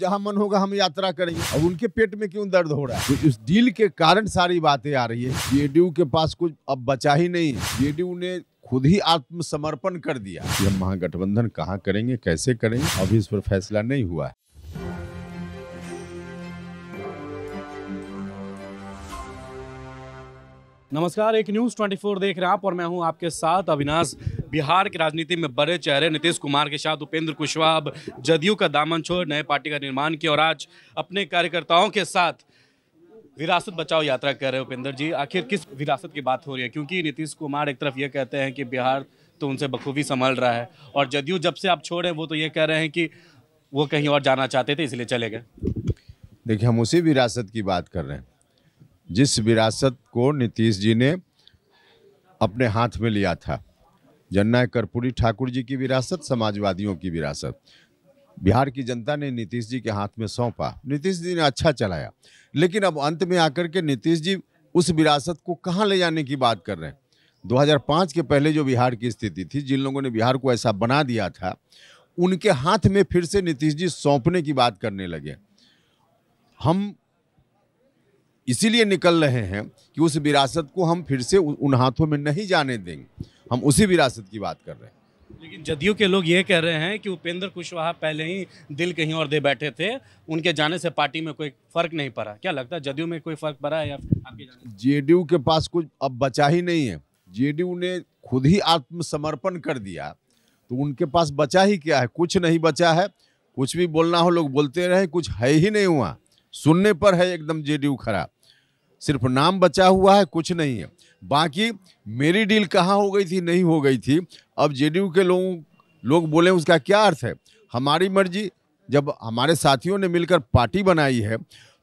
जहाँ मन होगा हम यात्रा करेंगे अब उनके पेट में क्यों दर्द हो रहा है तो इस डील के कारण सारी बातें आ रही है जेडीयू के पास कुछ अब बचा ही नहीं है जेडीयू ने खुद ही आत्मसमर्पण कर दिया कि हम महागठबंधन कहाँ करेंगे कैसे करेंगे अभी इस पर फैसला नहीं हुआ है नमस्कार एक न्यूज 24 देख रहे हैं आप और मैं हूं आपके साथ अविनाश बिहार की राजनीति में बड़े चेहरे नीतीश कुमार के साथ उपेंद्र कुशवाहा जदयू का दामन छोड़ नए पार्टी का निर्माण किया और आज अपने कार्यकर्ताओं के साथ विरासत बचाओ यात्रा कर रहे उपेंद्र जी आखिर किस विरासत की बात हो रही है क्योंकि नीतीश कुमार एक तरफ ये कहते हैं कि बिहार तो उनसे बखूबी संभल रहा है और जदयू जब से आप छोड़े वो तो ये कह रहे हैं कि वो कहीं और जाना चाहते थे इसलिए चले गए देखिए हम उसी विरासत की बात कर रहे हैं जिस विरासत को नीतीश जी ने अपने हाथ में लिया था जननायक कर्पूरी ठाकुर जी की विरासत समाजवादियों की विरासत बिहार की जनता ने नीतीश जी के हाथ में सौंपा नीतीश जी ने अच्छा चलाया लेकिन अब अंत में आकर के नीतीश जी उस विरासत को कहाँ ले जाने की बात कर रहे हैं 2005 के पहले जो बिहार की स्थिति थी जिन लोगों ने बिहार को ऐसा बना दिया था उनके हाथ में फिर से नीतीश जी सौंपने की बात करने लगे हम इसीलिए निकल रहे हैं कि उस विरासत को हम फिर से उन हाथों में नहीं जाने देंगे हम उसी विरासत की बात कर रहे हैं लेकिन जदयू के लोग ये कह रहे हैं कि उपेंद्र कुशवाहा पहले ही दिल कहीं और दे बैठे थे उनके जाने से पार्टी में कोई फर्क नहीं पड़ा क्या लगता है जदयू में कोई फर्क पड़ा है या जेडीयू के पास कुछ अब बचा ही नहीं है जेडीयू ने खुद ही आत्मसमर्पण कर दिया तो उनके पास बचा ही क्या है कुछ नहीं बचा है कुछ भी बोलना हो लोग बोलते रहे कुछ है ही नहीं हुआ सुनने पर है एकदम जे खड़ा सिर्फ नाम बचा हुआ है कुछ नहीं है बाकी मेरी डील कहाँ हो गई थी नहीं हो गई थी अब जेडीयू के लोगों लोग बोले उसका क्या अर्थ है हमारी मर्जी जब हमारे साथियों ने मिलकर पार्टी बनाई है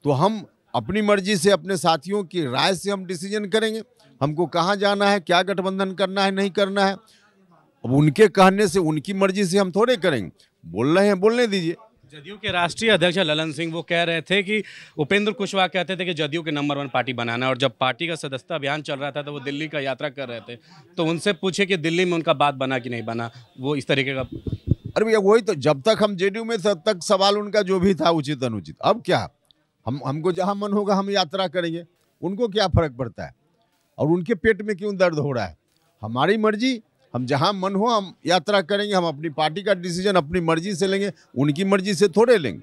तो हम अपनी मर्जी से अपने साथियों की राय से हम डिसीजन करेंगे हमको कहाँ जाना है क्या गठबंधन करना है नहीं करना है अब उनके कहने से उनकी मर्जी से हम थोड़े करेंगे बोल रहे हैं बोलने दीजिए जदयू के राष्ट्रीय अध्यक्ष ललन सिंह वो कह रहे थे कि उपेंद्र कुशवाहा कहते थे कि जदयू के नंबर वन पार्टी बनाना और जब पार्टी का सदस्यता अभियान चल रहा था तो वो दिल्ली का यात्रा कर रहे थे तो उनसे पूछे कि दिल्ली में उनका बात बना कि नहीं बना वो इस तरीके का अरे भैया वही तो जब तक हम जेडीयू में तब तक सवाल उनका जो भी था उचित अनुचित अब क्या हम हमको जहाँ मन होगा हम यात्रा करेंगे उनको क्या फर्क पड़ता है और उनके पेट में क्यों दर्द हो रहा है हमारी मर्जी हम जहाँ मन हो हम यात्रा करेंगे हम अपनी पार्टी का डिसीजन अपनी मर्जी से लेंगे उनकी मर्जी से थोड़े लेंगे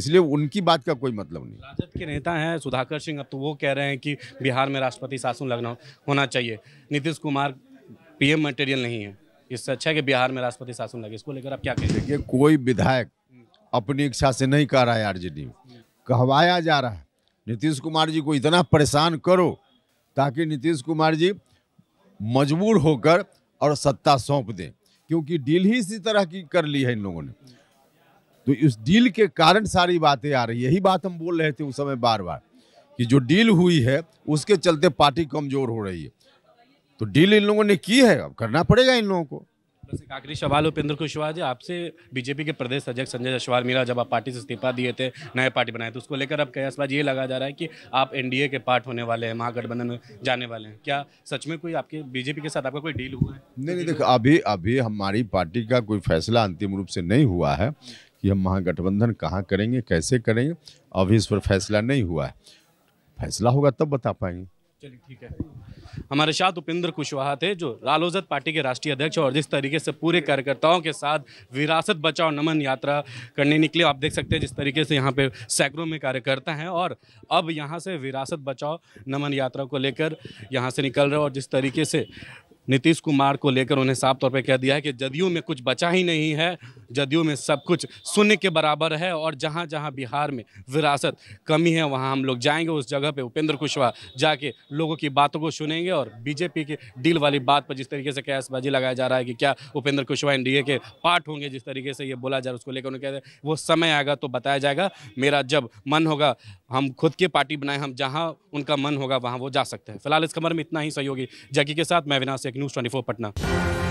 इसलिए उनकी बात का कोई मतलब नहीं राजद के नेता हैं सुधाकर सिंह अब तो वो कह रहे हैं कि बिहार में राष्ट्रपति शासन लगना होना चाहिए नीतीश कुमार पीएम मटेरियल नहीं है इससे अच्छा है कि बिहार में राष्ट्रपति शासन लगे इसको लेकर आप क्या कहेंगे देखिए कोई विधायक अपनी इच्छा से नहीं कह रहा है आरजेडी कहवाया जा रहा है नीतीश कुमार जी को इतना परेशान करो ताकि नीतीश कुमार जी मजबूर होकर और सत्ता सौंप दें क्योंकि डील ही इसी तरह की कर ली है इन लोगों ने तो इस डील के कारण सारी बातें आ रही है यही बात हम बोल रहे थे उस समय बार बार कि जो डील हुई है उसके चलते पार्टी कमजोर हो रही है तो डील इन लोगों ने की है अब करना पड़ेगा इन लोगों को एक आखिरी सवाल उपेंद्र कुशवाहा जी आपसे बीजेपी के प्रदेश अध्यक्ष संजय जायसवाल मीरा जब आप पार्टी से इस्तीफा दिए थे नए पार्टी बनाए तो उसको लेकर अब कयासबाज ये लगा जा रहा है कि आप एनडीए के पार्ट होने वाले हैं महागठबंधन में जाने वाले हैं क्या सच में कोई आपके बीजेपी के साथ आपका कोई डील हुआ है नहीं नहीं देखो अभी अभी हमारी पार्टी का कोई फैसला अंतिम रूप से नहीं हुआ है कि हम महागठबंधन कहाँ करेंगे कैसे करेंगे अभी इस पर फैसला नहीं हुआ है फैसला होगा तब बता पाएंगे चलिए ठीक है हमारे साथ उपेंद्र कुशवाहा थे जो रालोजत पार्टी के राष्ट्रीय अध्यक्ष और जिस तरीके से पूरे कार्यकर्ताओं के साथ विरासत बचाओ नमन यात्रा करने निकले आप देख सकते हैं जिस तरीके से यहाँ पे सैकड़ों में कार्यकर्ता हैं और अब यहाँ से विरासत बचाओ नमन यात्रा को लेकर यहाँ से निकल रहे और जिस तरीके से नीतीश कुमार को लेकर उन्हें साफ तौर पर कह दिया है कि जदयू में कुछ बचा ही नहीं है जदयू में सब कुछ शून्य के बराबर है और जहाँ जहाँ बिहार में विरासत कमी है वहाँ हम लोग जाएंगे उस जगह पे उपेंद्र कुशवाहा जाके लोगों की बातों को सुनेंगे और बीजेपी की डील वाली बात पर जिस तरीके से कैसबाजी लगाया जा रहा है कि क्या उपेंद्र कुशवाहा एन के पार्ट होंगे जिस तरीके से ये बोला जा रहा है उसको लेकर उन्हें कहते हैं वो समय आएगा तो बताया जाएगा मेरा जब मन होगा हम खुद की पार्टी बनाए हम जहाँ उनका मन होगा वहाँ वो जा सकते हैं फिलहाल इस खबर में इतना ही सहयोगी जगह के साथ मैं विनाश एक न्यूज़ ट्वेंटी पटना